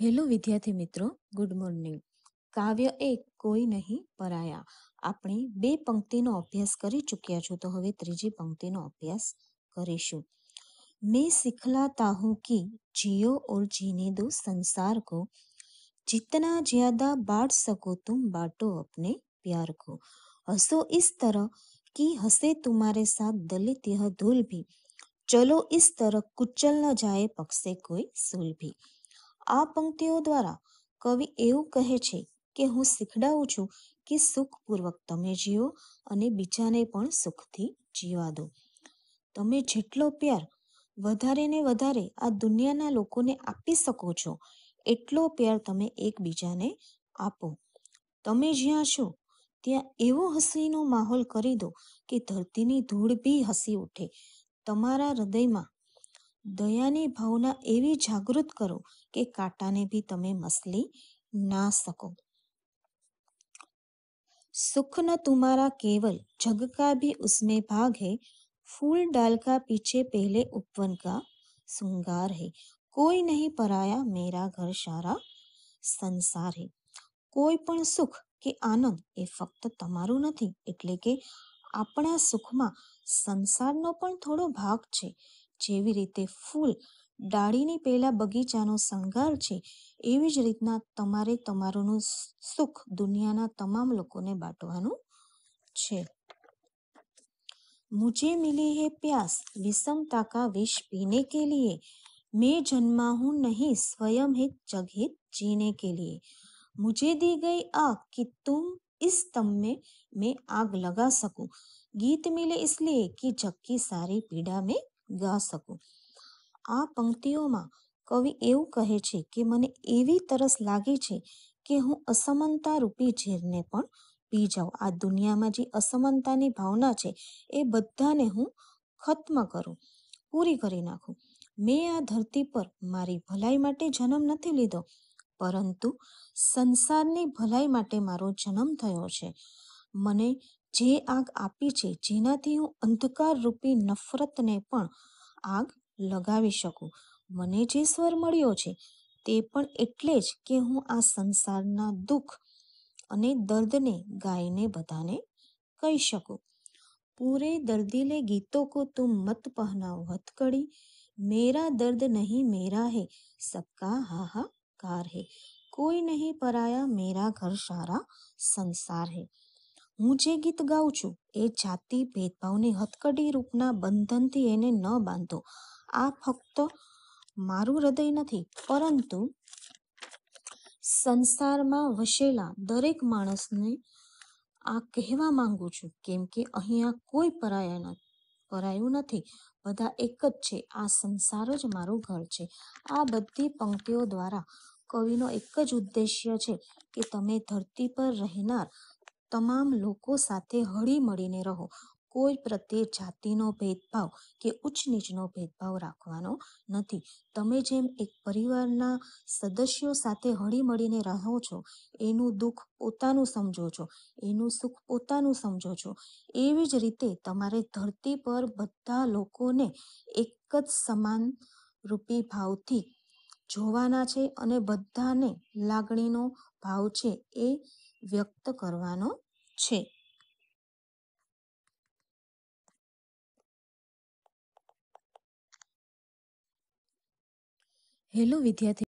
hello વિદ્યાર્થી મિત્રો good morning કાવ્ય એક કોઈ નહીં પરાયા આપણે બે પંક્તિનો અભ્યાસ કરી ચૂક્યા છો તો હવે ત્રીજી પંક્તિનો અભ્યાસ કરીશું मैं सिखलाता हूँ कि जियो और जीने दो संसार को जितना ज्यादा बांट सको तुम बांटो अपने प्यार को हसो इस तरह कि हसे तुम्हारे साथ दलित यह धूल भी चलो इस तरह कुचल न जाए पक्षे कोई सुल भी આ પંક્તિઓ દ્વારા કવિ એવું કહે છે કે હું શીખડાવું છું કે સુખપૂર્વક તમે જીવો અને બીજાને પણ સુખથી જીવા દો તમે જેટલો પ્યાર વધારે ને વધારે આ દુનિયાના લોકોને આપી શકો છો એટલો પ્યાર તમે એકબીજાને આપો તમે જ્યાં છો ત્યાં એવો હસીનો માહોલ કરી દો કે ધરતીની ધૂળ બી હસી ઉઠે તમારા હૃદયમાં દયાની ભાવના એવી જાગૃત કરો કે કાંટાને બી તમે મસલી ના શકો सुख न तुम्हारा केवल जग का भी उसमें भाग है फूल डाल का पीछे पहले उपवन का श्रृंगार है કોઈ નહીં પરાયા મેરા ઘર સારા સંસાર હે કોઈ પણ સુખ કે આનંદ એ ફક્ત તમારું નથી એટલે કે આપણા સુખમાં સંસારનો પણ થોડો ભાગ છે જેવી રીતે ફૂલ ડાળીને પેલે બગીચાનો સંઘાર છે એવી જ રીતના તમારે તમારું સુખ દુનિયાના તમામ લોકોને बांटવાનું છે મુજે મિલી હે પ્યાસ વિસમતા કા विष પીને કે લિયે મે જન્મા હું નહીં સ્વયમ હે જગહે જીને કે લિયે મુજે દી ગઈ આગ કી તુ ઇસ તમ મે મે આગ લગા સકુ ગીત મિલે ઇસલિયે કી જક્કી 사રી પીડા મે ગા શકું આ પંક્તિઓમાં કવિ એવું કહે છે કે મને એવી તરસ લાગી છે કે હું અસમાનતા રૂપી ઝેરને પણ પી જાઉં આ દુનિયામાં જે અસમાનતાની ભાવના છે એ બધાને હું ખત્મ કરું પૂરી કરી નાખું મેં આ ધરતી પર મારી ભલાઈ માટે જન્મ નથી લીધો પરંતુ સંસારની ભલાઈ માટે મારો જન્મ થયો છે મને જે આગ આપી છે જેનાથી હું અંધકાર રૂપી નફરતને પણ આગ લગાવી શકું મને જે સ્વર મળ્યો છે તે પણ એટલે જ કે હું આ સંસારના દુઃખ અને દર્દને ગાઈને બધાને કહી શકું પૂરે દર્દીલે ગીતો કો તું મત પહના પહનાઓ કડી મેરા દર્દ નહીં મેરા હે સબકા કાર હે કોઈ નહીં પરાયા મેરા ઘર સારા સંસાર હે હું જે ગીત ગાઉં છું એ જાતિ ભેદભાવની હથકડી રૂપના બંધનથી એને ન બાંધો આ ફક્ત મારું હૃદય નથી પરંતુ સંસારમાં વસેલા દરેક માણસને આ કહેવા માંગુ છું કેમ કે અહીંયા કોઈ પરાયા પરાયું નથી બધા એક જ છે આ સંસાર જ મારું ઘર છે આ બધી પંક્તિઓ દ્વારા કવિનો એક જ ઉદ્દેશ્ય છે કે તમે ધરતી પર રહેનાર તમામ લોકો સાથે હળી મળીને રહો કોઈ પ્રત્યે જાતિનો ભેદભાવ કે ઉચ્ચ નીચનો ભેદભાવ રાખવાનો નથી તમે જેમ એક પરિવારના સદસ્યો સાથે હળી મળીને રહો છો એનું દુઃખ પોતાનું સમજો છો એનું સુખ પોતાનું સમજો છો એવી જ રીતે તમારે ધરતી પર બધા લોકોને એક જ સમાન રૂપી ભાવથી જોવાના છે અને બધાને લાગણીનો ભાવ છે એ વ્યક્ત કરવાનો છે હેલો વિદ્યાર્થી